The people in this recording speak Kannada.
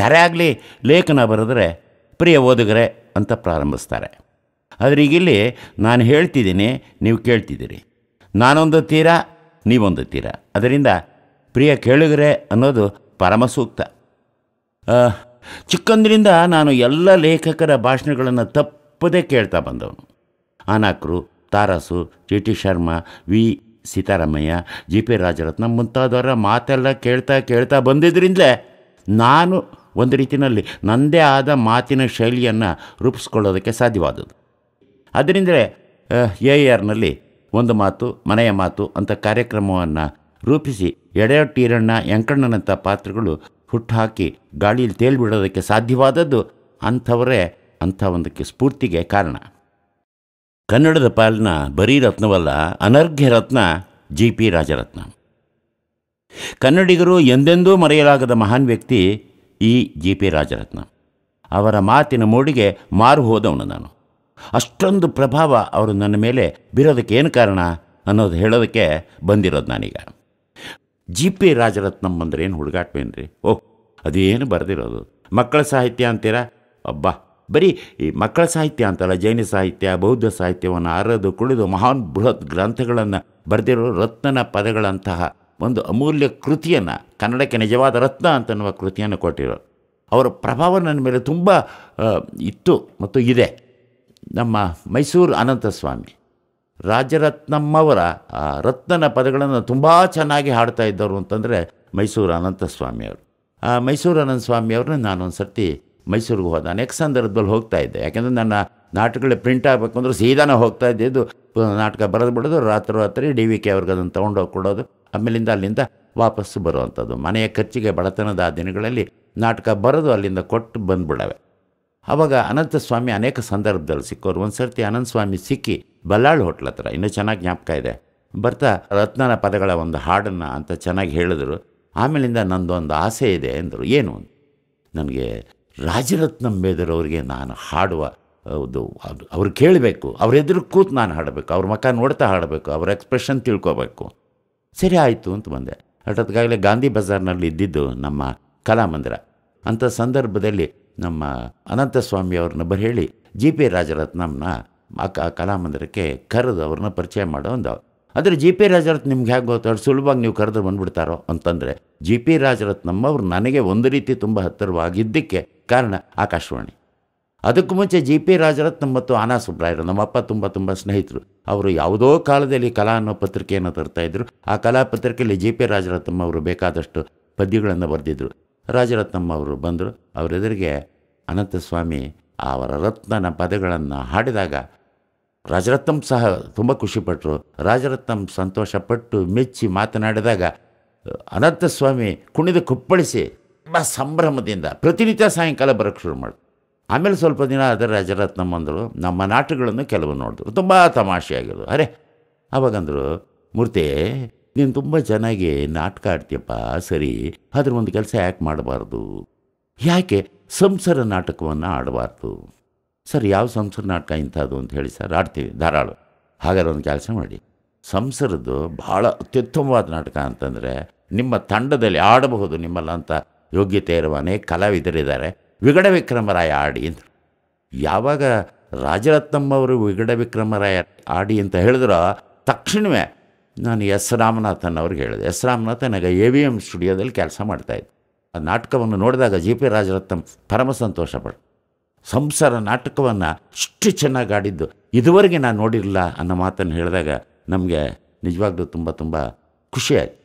ಯಾರೇ ಆಗಲಿ ಲೇಖನ ಬರೆದರೆ ಪ್ರಿಯ ಓದುಗರೆ ಅಂತ ಪ್ರಾರಂಭಿಸ್ತಾರೆ ಆದರೆ ಈಗಿಲ್ಲಿ ನಾನು ಹೇಳ್ತಿದ್ದೀನಿ ನೀವು ಕೇಳ್ತಿದ್ದೀರಿ ನಾನೊಂದು ತೀರ ನೀವೊಂದು ತೀರಾ ಅದರಿಂದ ಪ್ರಿಯ ಕೇಳುಗರೆ ಅನ್ನೋದು ಪರಮ ಸೂಕ್ತ ಚಿಕ್ಕಂದ್ರಿಂದ ನಾನು ಎಲ್ಲ ಲೇಖಕರ ಭಾಷಣಗಳನ್ನು ತಪ್ಪದೇ ಕೇಳ್ತಾ ಬಂದವನು Anakru Tarasu T T Sharma V Sitaramaiah G P Rajaratna ಮುಂತಾದವರ ಮಾತೆಲ್ಲ ಕೇಳ್ತಾ ಕೇಳ್ತಾ ಬಂದಿದ್ದರಿಂದಲೇ ನಾನು ಒಂದು ರೀತಿಯಲ್ಲಿ ನನ್ನದೇ ಆದ ಮಾತಿನ ಶೈಲಿಯನ್ನು ರೂಪಿಸ್ಕೊಳ್ಳೋದಕ್ಕೆ ಸಾಧ್ಯವಾದದ್ದು ಅದರಿಂದಲೇ ಎ ಆರ್ನಲ್ಲಿ ಒಂದು ಮಾತು ಮನೆಯ ಮಾತು ಅಂತ ಕಾರ್ಯಕ್ರಮವನ್ನು ರೂಪಿಸಿ ಎಡೆಯೊಟ್ಟೀರಣ್ಣ ಟೀರಣ್ಣ ಯಂಕಣ್ಣನಂಥ ಪಾತ್ರಗಳು ಹುಟ್ಟುಹಾಕಿ ಗಾಳಿಯಲ್ಲಿ ತೇಲ್ಬಿಡೋದಕ್ಕೆ ಸಾಧ್ಯವಾದದ್ದು ಅಂಥವರೇ ಅಂಥ ಒಂದಕ್ಕೆ ಸ್ಫೂರ್ತಿಗೆ ಕಾರಣ ಕನ್ನಡದ ಪಾಲಿನ ಬರೀ ರತ್ನವಲ್ಲ ಅನರ್ಘ್ಯ ರತ್ನ ಜಿ ಪಿ ರಾಜರತ್ನ ಕನ್ನಡಿಗರು ಎಂದೆಂದೂ ಮರೆಯಲಾಗದ ಮಹಾನ್ ವ್ಯಕ್ತಿ ಈ ಜಿ ಪಿ ರಾಜರತ್ನ ಅವರ ಮಾತಿನ ಮೋಡಿಗೆ ಮಾರು ಹೋದವನು ನಾನು ಅಷ್ಟೊಂದು ಪ್ರಭಾವ ಅವರು ನನ್ನ ಮೇಲೆ ಬೀರೋದಕ್ಕೆ ಏನು ಕಾರಣ ಅನ್ನೋದು ಹೇಳೋದಕ್ಕೆ ಬಂದಿರೋದು ನಾನೀಗ ಜಿ ಪಿ ರಾಜರತ್ನಂ ಅಂದ್ರೆ ಏನು ಹುಡುಗಾಟವೇನ್ರಿ ಓಹ್ ಅದೇನು ಬರೆದಿರೋದು ಮಕ್ಕಳ ಸಾಹಿತ್ಯ ಅಂತೀರಾ ಅಬ್ಬಾ ಬರೀ ಈ ಮಕ್ಕಳ ಸಾಹಿತ್ಯ ಅಂತಲ್ಲ ಜೈನ ಸಾಹಿತ್ಯ ಬೌದ್ಧ ಸಾಹಿತ್ಯವನ್ನು ಅರದು ಕುಳಿದು ಮಹಾನ್ ಬೃಹತ್ ಗ್ರಂಥಗಳನ್ನು ಬರೆದಿರೋ ರತ್ನನ ಪದಗಳಂತಹ ಒಂದು ಅಮೂಲ್ಯ ಕೃತಿಯನ್ನು ಕನ್ನಡಕ್ಕೆ ನಿಜವಾದ ರತ್ನ ಅಂತನ್ನುವ ಕೃತಿಯನ್ನು ಕೊಟ್ಟಿರೋ ಅವರ ಪ್ರಭಾವ ನನ್ನ ಮೇಲೆ ತುಂಬ ಇತ್ತು ಮತ್ತು ಇದೆ ನಮ್ಮ ಮೈಸೂರು ಅನಂತಸ್ವಾಮಿ ರಾಜರತ್ನಮ್ಮವರ ರತ್ನನ ಪದಗಳನ್ನು ತುಂಬ ಚೆನ್ನಾಗಿ ಹಾಡ್ತಾ ಇದ್ದವರು ಅಂತಂದರೆ ಮೈಸೂರು ಅನಂತಸ್ವಾಮಿಯವರು ಆ ಮೈಸೂರು ಅನಂತಸ್ವಾಮಿಯವ್ರನ್ನ ನಾನೊಂದು ಸರ್ತಿ ಮೈಸೂರಿಗೆ ಹೋದ ಅನೇಕ ಸಂದರ್ಭದಲ್ಲಿ ಹೋಗ್ತಾ ಇದ್ದೆ ಯಾಕೆಂದರೆ ನನ್ನ ನಾಟಕಗಳು ಪ್ರಿಂಟ್ ಆಗಬೇಕು ಅಂದ್ರೆ ಸೀದಾನ ಹೋಗ್ತಾ ಇದ್ದಿದ್ದು ನಾಟಕ ಬರೆದು ಬಿಡೋದು ರಾತ್ರಿ ರಾತ್ರಿ ಡಿ ವಿ ಕೆ ಅವ್ರಿಗೆ ಅದನ್ನು ತೊಗೊಂಡೋಗಿ ಕೊಡೋದು ಆಮೇಲಿಂದ ಅಲ್ಲಿಂದ ವಾಪಸ್ಸು ಬರುವಂಥದ್ದು ಮನೆಯ ಖರ್ಚಿಗೆ ಬಡತನದ ಆ ದಿನಗಳಲ್ಲಿ ನಾಟಕ ಬರೆದು ಅಲ್ಲಿಂದ ಕೊಟ್ಟು ಬಂದುಬಿಡವೆ ಆವಾಗ ಅನಂತ ಸ್ವಾಮಿ ಅನೇಕ ಸಂದರ್ಭದಲ್ಲಿ ಸಿಕ್ಕೋರು ಒಂದು ಸರ್ತಿ ಅನಂತ ಸ್ವಾಮಿ ಸಿಕ್ಕಿ ಬಲ್ಲಾಳ್ ಹೋಟ್ಲ ಹತ್ರ ಇನ್ನೂ ಚೆನ್ನಾಗಿ ಜ್ಞಾಪಕ ಇದೆ ಬರ್ತಾ ರತ್ನನ ಪದಗಳ ಒಂದು ಹಾಡನ್ನು ಅಂತ ಚೆನ್ನಾಗಿ ಹೇಳಿದ್ರು ಆಮೇಲಿಂದ ನಂದೊಂದು ಆಸೆ ಇದೆ ಎಂದರು ಏನು ನನಗೆ ರಾಜರತ್ನಂ ಅವರಿಗೆ ನಾನು ಹಾಡುವ ಹೌದು ಅದು ಅವ್ರು ಕೇಳಬೇಕು ಅವ್ರ ಎದುರು ಕೂತು ನಾನು ಹಾಡಬೇಕು ಅವ್ರ ಮುಖ ನೋಡ್ತಾ ಹಾಡಬೇಕು ಅವ್ರ ಎಕ್ಸ್ಪ್ರೆಷನ್ ತಿಳ್ಕೊಬೇಕು ಸರಿ ಆಯಿತು ಅಂತ ಬಂದೆ ಹಠತ್ಗಾಗಲೇ ಗಾಂಧಿ ಬಜಾರ್ನಲ್ಲಿ ಇದ್ದಿದ್ದು ನಮ್ಮ ಕಲಾಮಂದಿರ ಅಂಥ ಸಂದರ್ಭದಲ್ಲಿ ನಮ್ಮ ಅನಂತಸ್ವಾಮಿಯವ್ರನ್ನ ಬರ ಹೇಳಿ ಜಿ ಪಿ ರಾಜರತ್ನಂನ ಆ ಕಲಾಮಂದಿರಕ್ಕೆ ಕರೆದು ಅವ್ರನ್ನ ಪರಿಚಯ ಮಾಡೋ ಒಂದು ಆದರೆ ಜಿ ಪಿ ರಾಜರತ್ನ ನಿಮ್ಗೆ ಹೇಗೆ ಗೊತ್ತು ಸುಲಭವಾಗಿ ನೀವು ಕರೆದು ಬಂದುಬಿಡ್ತಾರೋ ಅಂತಂದರೆ ಜಿ ಪಿ ರಾಜರತ್ನಮ್ಮ ಅವ್ರು ನನಗೆ ಒಂದು ರೀತಿ ತುಂಬ ಹತ್ತಿರವಾಗಿದ್ದಕ್ಕೆ ಕಾರಣ ಆಕಾಶವಾಣಿ ಅದಕ್ಕೂ ಮುಂಚೆ ಜಿ ಪಿ ರಾಜರತ್ನ ಮತ್ತು ಆನಾ ಸುಬ್ರಾಯರು ನಮ್ಮಪ್ಪ ತುಂಬ ತುಂಬ ಸ್ನೇಹಿತರು ಅವರು ಯಾವುದೋ ಕಾಲದಲ್ಲಿ ಕಲಾ ಅನ್ನೋ ಪತ್ರಿಕೆಯನ್ನು ತರ್ತಾಯಿದ್ರು ಆ ಕಲಾ ಪತ್ರಿಕೆಯಲ್ಲಿ ಜಿ ಪಿ ರಾಜರತ್ನಮ್ಮ ಅವರು ಬೇಕಾದಷ್ಟು ಪದ್ಯಗಳನ್ನು ಬರೆದಿದ್ದರು ರಾಜರತ್ನಮ್ಮ ಅವರು ಬಂದರು ಅವರೆದುರಿಗೆ ಅನಂತಸ್ವಾಮಿ ಅವರ ರತ್ನನ ಪದಗಳನ್ನು ಹಾಡಿದಾಗ ರಾಜರತ್ನಂ ಸಹ ತುಂಬ ಖುಷಿಪಟ್ಟರು ರಾಜರತ್ನಂ ಸಂತೋಷಪಟ್ಟು ಮೆಚ್ಚಿ ಮಾತನಾಡಿದಾಗ ಅನಂತಸ್ವಾಮಿ ಕುಣಿದು ಕುಪ್ಪಳಿಸಿ ತುಂಬ ಸಂಭ್ರಮದಿಂದ ಪ್ರತಿನಿತ್ಯ ಸಾಯಂಕಾಲ ಬರೋಕ್ಕೆ ಶುರು ಮಾಡಿ ಆಮೇಲೆ ಸ್ವಲ್ಪ ದಿನ ಅದೇ ಬಂದರು ನಮ್ಮ ನಾಟಕಗಳನ್ನು ಕೆಲವು ನೋಡಿದ್ರು ತುಂಬ ತಮಾಷೆಯಾಗಿದ್ರು ಅರೆ ಅವಾಗಂದರು ಮೂರ್ತಿ ನೀನು ತುಂಬ ಚೆನ್ನಾಗಿ ನಾಟಕ ಆಡ್ತೀಯಪ್ಪ ಸರಿ ಅದ್ರ ಒಂದು ಕೆಲಸ ಯಾಕೆ ಮಾಡಬಾರ್ದು ಯಾಕೆ ಸಂಸಾರ ನಾಟಕವನ್ನು ಆಡಬಾರ್ದು ಸರ್ ಯಾವ ಸಂಸಾರ ನಾಟಕ ಇಂಥದ್ದು ಅಂತ ಹೇಳಿ ಸರ್ ಆಡ್ತೀವಿ ಧಾರಾಳ ಹಾಗಾದ್ರೆ ಒಂದು ಕೆಲಸ ಮಾಡಿ ಸಂಸಾರದ್ದು ಭಾಳ ಅತ್ಯುತ್ತಮವಾದ ನಾಟಕ ಅಂತಂದರೆ ನಿಮ್ಮ ತಂಡದಲ್ಲಿ ಆಡಬಹುದು ನಿಮ್ಮಲ್ಲಂಥ ಯೋಗ್ಯತೆ ಇರುವ ಅನೇಕ ಕಲಾವಿದರಿದ್ದಾರೆ ವಿಗಡ ವಿಕ್ರಮರಾಯ ಆಡಿ ಅಂತ ಯಾವಾಗ ಅವರು ವಿಗಡ ವಿಕ್ರಮರಾಯ ಆಡಿ ಅಂತ ಹೇಳಿದ್ರೆ ತಕ್ಷಣವೇ ನಾನು ಎಸ್ ರಾಮನಾಥನ್ ಅವ್ರಿಗೆ ಹೇಳಿದೆ ಎಸ್ ರಾಮನಾಥನ್ ಆಗ ಎ ವಿ ಎಮ್ ಸ್ಟುಡಿಯೋದಲ್ಲಿ ಕೆಲಸ ಮಾಡ್ತಾಯಿದ್ದೆ ಆ ನಾಟಕವನ್ನು ನೋಡಿದಾಗ ಜಿ ಪಿ ರಾಜರತ್ನಂ ಪರಮ ಸಂತೋಷ ಪಟ್ಟು ಸಂಸಾರ ನಾಟಕವನ್ನು ಅಷ್ಟು ಚೆನ್ನಾಗಿ ಆಡಿದ್ದು ಇದುವರೆಗೆ ನಾನು ನೋಡಿರಲಿಲ್ಲ ಅನ್ನೋ ಮಾತನ್ನು ಹೇಳಿದಾಗ ನಮಗೆ ನಿಜವಾಗ್ಲೂ ತುಂಬ ತುಂಬ ಖುಷಿಯಾಯಿತು